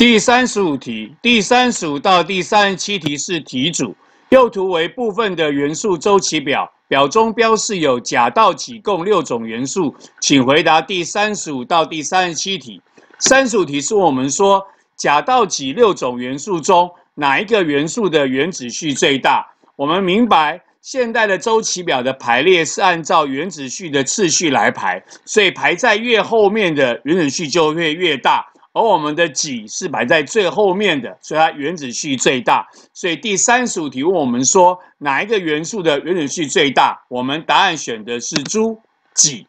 第三十五题、第三十五到第三十七题是题组。右图为部分的元素周期表，表中标示有甲到己共六种元素，请回答第三十五到第三十七题。三十五题是我们说，甲到己六种元素中哪一个元素的原子序最大？我们明白，现代的周期表的排列是按照原子序的次序来排，所以排在越后面的原子序就会越大。而我们的己是摆在最后面的，所以它原子序最大。所以第三十五题问我们说哪一个元素的原子序最大？我们答案选的是朱己。